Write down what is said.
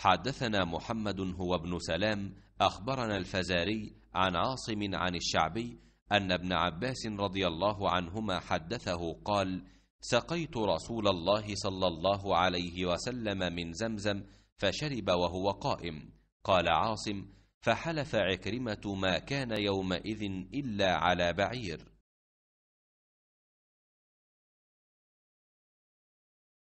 حدثنا محمد هو ابن سلام أخبرنا الفزاري عن عاصم عن الشعبي أن ابن عباس رضي الله عنهما حدثه قال سقيت رسول الله صلى الله عليه وسلم من زمزم فشرب وهو قائم قال عاصم فحلف عكرمة ما كان يومئذ إلا على بعير